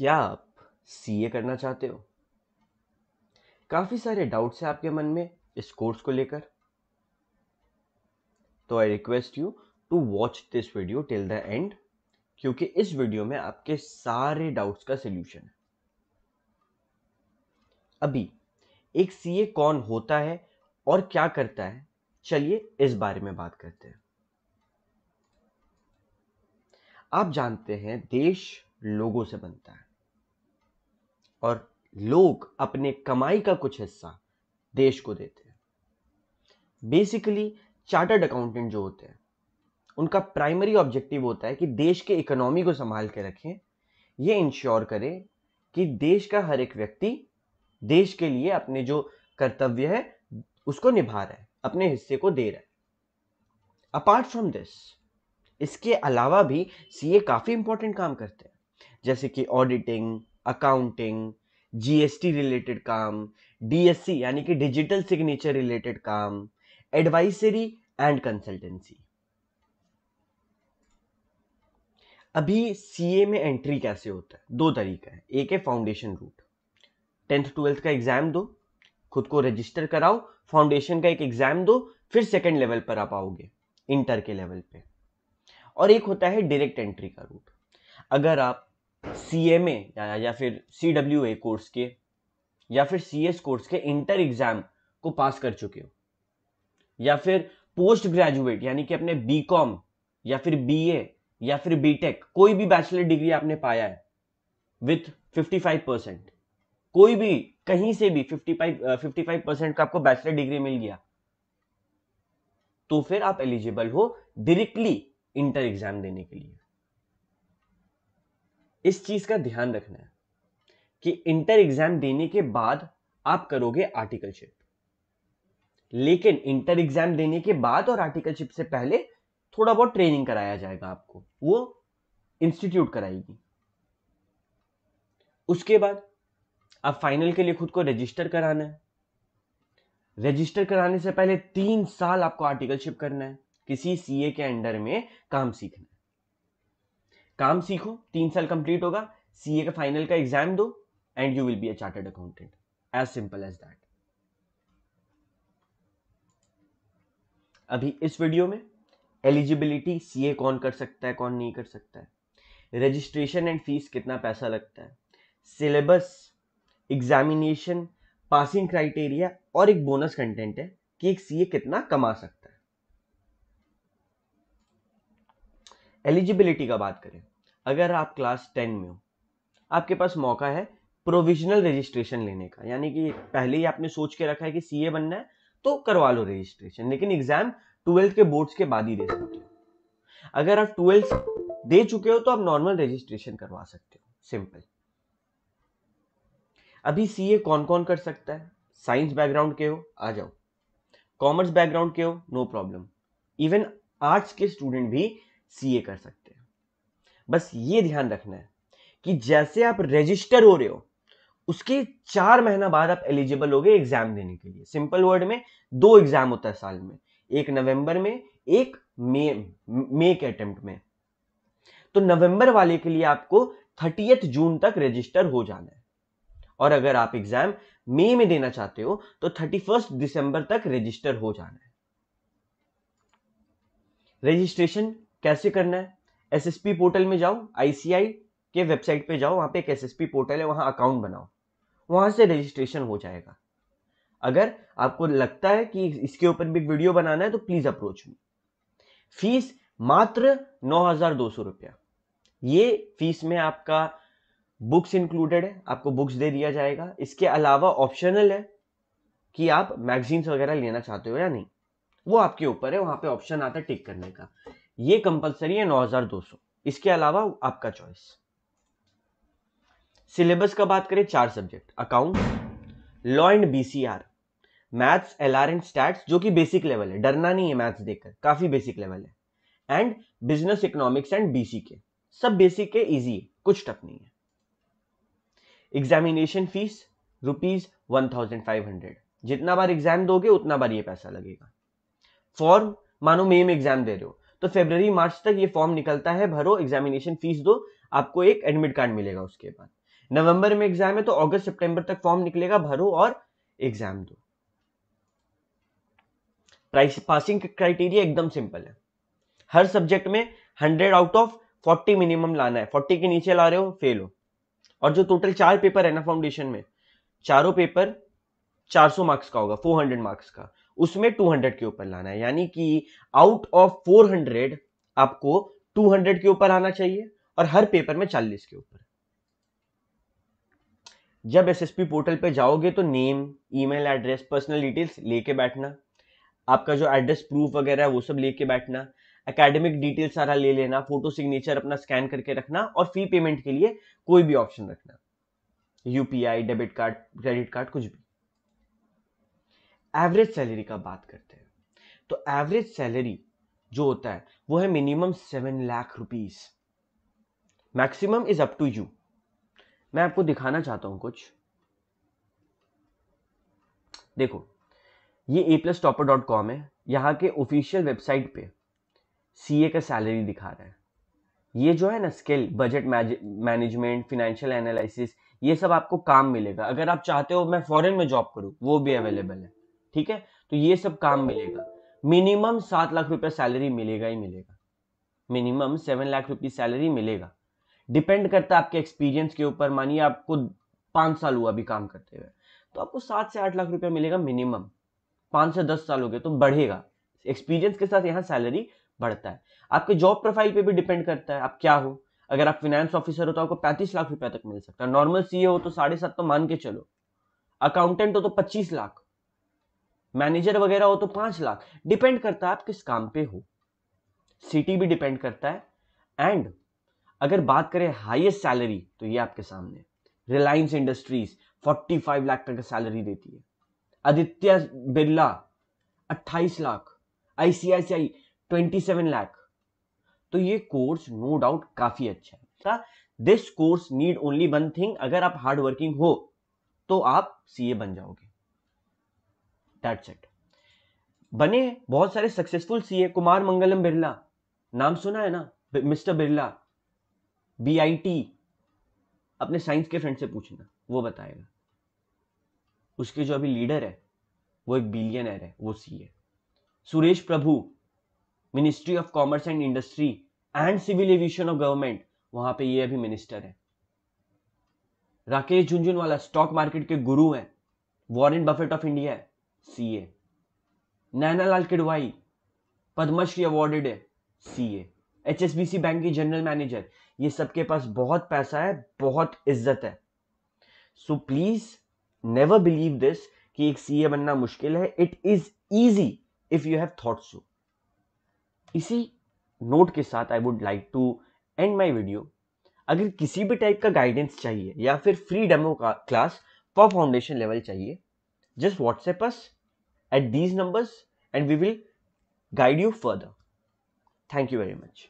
क्या आप सी ए करना चाहते हो काफ़ी सारे डाउट्स हैं आपके मन में इस कोर्स को लेकर तो I request you to watch this video till the end क्योंकि इस वीडियो में आपके सारे डाउट्स का सोल्यूशन है अभी एक ए कौन होता है और क्या करता है चलिए इस बारे में बात करते हैं आप जानते हैं देश लोगों से बनता है और लोग अपने कमाई का कुछ हिस्सा देश को देते हैं बेसिकली चार्टर्ड अकाउंटेंट जो होते हैं उनका प्राइमरी ऑब्जेक्टिव होता है कि देश के इकोनॉमी को संभाल के रखें ये इंश्योर करें कि देश का हर एक व्यक्ति देश के लिए अपने जो कर्तव्य है उसको निभा रहा है अपने हिस्से को दे रहा है अपार्ट फ्रॉम दिस इसके अलावा भी सीए काफ़ी इंपॉर्टेंट काम करते हैं जैसे कि ऑडिटिंग अकाउंटिंग जीएसटी रिलेटेड काम डीएससी यानी कि डिजिटल सिग्नेचर रिलेटेड काम एडवाइसरी एंड कंसल्टेंसी अभी सीए में एंट्री कैसे होता है दो तरीका है एक है फाउंडेशन रूट टेंथ ट्वेल्थ का एग्जाम दो खुद को रजिस्टर कराओ फाउंडेशन का एक एग्जाम दो फिर सेकेंड लेवल पर आप आओगे इंटर के लेवल पे और एक होता है डायरेक्ट एंट्री का रूट अगर आप सी एम ए या फिर सी डब्ल्यू ए कोर्स के या फिर सी एस कोर्स के इंटर एग्जाम को पास कर चुके हो या फिर पोस्ट ग्रेजुएट यानी कि अपने बी कॉम या फिर बी ए या फिर बी टेक कोई भी बैचलर डिग्री आपने पाया है विथ फिफ्टी फाइव परसेंट कोई भी कहीं से भी fifty five fifty five percent का आपको बैचलर डिग्री मिल गया तो फिर आप एलिजिबल हो डायरेक्टली इंटर एग्जाम देने के लिए इस चीज़ का ध्यान रखना है कि इंटर एग्जाम देने के बाद आप करोगे आर्टिकलशिप लेकिन इंटर एग्जाम देने के बाद और आर्टिकलशिप से पहले थोड़ा बहुत ट्रेनिंग कराया जाएगा आपको वो इंस्टीट्यूट कराएगी उसके बाद आप फाइनल के लिए खुद को रजिस्टर कराना है रजिस्टर कराने से पहले तीन साल आपको आर्टिकलशिप करना है किसी सीए के अंडर में काम सीखना काम सीखो तीन साल कंप्लीट होगा सीए का फाइनल का एग्जाम दो and you will be a chartered accountant as simple as that अभी इस वीडियो में एलिजिबिलिटी सीए कौन कर सकता है कौन नहीं कर सकता है रजिस्ट्रेशन एंड फीस कितना पैसा लगता है सिलेबस एग्जामिनेशन पासिंग क्राइटेरिया और एक बोनस कंटेंट है कि एक सीए कितना कमा सकता है एलिजिबिलिटी का बात करें अगर आप क्लास टेन में हो आपके पास मौका है प्रोविजनल रजिस्ट्रेशन लेने का यानी कि पहले ही आपने सोच के रखा है कि सीए बनना है तो करवा लो रजिस्ट्रेशन लेकिन एग्जाम ट्वेल्थ के बोर्ड्स के बाद ही दे सकते हो अगर आप ट्वेल्थ दे चुके हो तो आप नॉर्मल रजिस्ट्रेशन करवा सकते हो सिंपल अभी सीए कौन कौन कर सकता है साइंस बैकग्राउंड के हो आ जाओ कॉमर्स बैकग्राउंड के हो नो प्रॉब्लम इवन आर्ट्स के स्टूडेंट भी सीए कर सकते हैं बस ये ध्यान रखना है कि जैसे आप रजिस्टर हो रहे हो उसके चार महीना बाद आप एलिजिबल हो गए एग्जाम देने के लिए सिंपल वर्ड में दो एग्जाम होता है साल में एक नवंबर में एक मे मे के अटेम्प्ट में तो नवंबर वाले के लिए आपको थर्टीएथ जून तक रजिस्टर हो जाना है और अगर आप एग्जाम मे में देना चाहते हो तो थर्टी फर्स्ट दिसंबर तक रजिस्टर हो जाना है रजिस्ट्रेशन कैसे करना है एस पोर्टल में जाओ आई के वेबसाइट पे जाओ वहाँ पे एक एस पोर्टल है वहाँ अकाउंट बनाओ वहाँ से रजिस्ट्रेशन हो जाएगा अगर आपको लगता है कि इसके ऊपर भी वीडियो बनाना है तो प्लीज़ अप्रोच मी फीस मात्र नौ हज़ार दो सौ रुपया ये फीस में आपका बुक्स इंक्लूडेड है आपको बुक्स दे दिया जाएगा इसके अलावा ऑप्शनल है कि आप मैगजीन्स वगैरह लेना चाहते हो या नहीं वो आपके ऊपर है वहाँ पे ऑप्शन आता है टिक करने का ये कंपलसरी है सौ इसके अलावा आपका चॉइस सिलेबस का बात करें चार subject account law and BCR maths L R and stats जो कि बेसिक लेवल है डरना नहीं है मैथ्स देखकर काफी बेसिक लेवल है and business economics and BC के सब बेसिक है इजी है कुछ टफ नहीं है examination fees rupees one thousand five hundred जितना बार एग्जाम दोगे उतना बार ये पैसा लगेगा फॉर्म मानो मेम एग्जाम दे रहे हो तो फेब्रवरी मार्च तक ये फॉर्म निकलता है भरो एग्जामिनेशन फीस दो आपको एक एडमिट कार्ड मिलेगा उसके बाद नवंबर में एग्जाम है तो अगस्त सितंबर तक फॉर्म निकलेगा भरो और एग्जाम दो प्राइस पासिंग क्राइटेरिया एकदम सिंपल है हर सब्जेक्ट में hundred out of forty minimum लाना है फोर्टी के नीचे ला रहे हो फेल हो और जो टोटल चार पेपर है ना फाउंडेशन में चारों पेपर 400 मार्क्स का होगा 400 मार्क्स का उसमें 200 के ऊपर लाना है यानी कि आउट ऑफ 400 आपको 200 के ऊपर आना चाहिए और हर पेपर में 40 के ऊपर जब एसएसपी पोर्टल पे जाओगे तो name email address personal details लेके बैठना आपका जो एड्रेस प्रूफ वगैरह है वो सब लेके बैठना एकेडमिक डिटेल सारा ले लेना फोटो सिग्नेचर अपना स्कैन करके रखना और फी पेमेंट के लिए कोई भी ऑप्शन रखना UPI debit card credit card कुछ भी एवरेज सैलरी का बात करते हैं तो एवरेज सैलरी जो होता है वो है minimum seven lakh rupees maximum is up to you मैं आपको दिखाना चाहता हूं कुछ देखो ये A plus topper dot com है यहां के ऑफिशियल वेबसाइट पे सीए का सैलरी दिखा रहा है ये जो है ना skill budget management financial analysis ये सब आपको काम मिलेगा अगर आप चाहते हो मैं फॉरेन में जॉब करूं वो भी अवेलेबल है ठीक है तो ये सब काम मिलेगा मिनिमम सात लाख रुपया सैलरी मिलेगा ही मिलेगा minimum seven lakh rupees salary मिलेगा डिपेंड करता है आपके एक्सपीरियंस के ऊपर मानिए आपको पाँच साल हुआ अभी काम करते हुए तो आपको सात से आठ लाख रुपया मिलेगा मिनिमम पाँच से दस साल हो गए तो बढ़ेगा एक्सपीरियंस के साथ यहाँ सैलरी बढ़ता है आपके जॉब प्रोफाइल पे भी डिपेंड करता है आप क्या हो अगर आप फिनेंस ऑफिसर हो तो आपको पैंतीस लाख रुपया तक मिल सकता है नॉर्मल सीए हो तो साढ़े सात तो मान के चलो अकाउंटेंट हो तो पच्चीस लाख मैनेजर वगैरह हो तो पांच लाख डिपेंड करता है आप किस काम पे हो सिटी भी डिपेंड करता है एंड अगर बात करें हाईएस्ट सैलरी तो ये आपके सामने रिलायंस इंडस्ट्रीज 45 लाख तक सैलरी देती है आदित्य बिरला 28 लाख आईसीआईसीआई 27 लाख तो ये कोर्स नो डाउट काफी अच्छा है this course need only one thing अगर आप हार्ड वर्किंग हो तो आप सीए बन जाओगे दैट्स इट बने बहुत सारे सक्सेसफुल सीए कुमार मंगलम बिरला नाम सुना है ना mister Birla B I T अपने साइंस के फ्रेंड से पूछना वो बताएगा उसके जो अभी लीडर है वो एक बिलियन है वो C Suresh Prabhu ministry of commerce and industry and civil aviation of government वहां पे ये अभी मिनिस्टर है राकेश झुंझुनवाला स्टॉक मार्केट के गुरु हैं वॉरेन बफेट ऑफ इंडिया है सी ए नैनालाल किडवाई पद्मश्री अवॉर्डेड है सी सी बैंक की जनरल मैनेजर ये सबके पास बहुत पैसा है बहुत इज्जत है so please never believe this कि एक सीए बनना मुश्किल है it is easy if you have thought so इसी नोट के साथ I would like to end my video अगर किसी भी टाइप का गाइडेंस चाहिए या फिर फ्री डेमो का क्लास पर फाउंडेशन लेवल चाहिए just WhatsApp us at these numbers and we will guide you further. Thank you very much.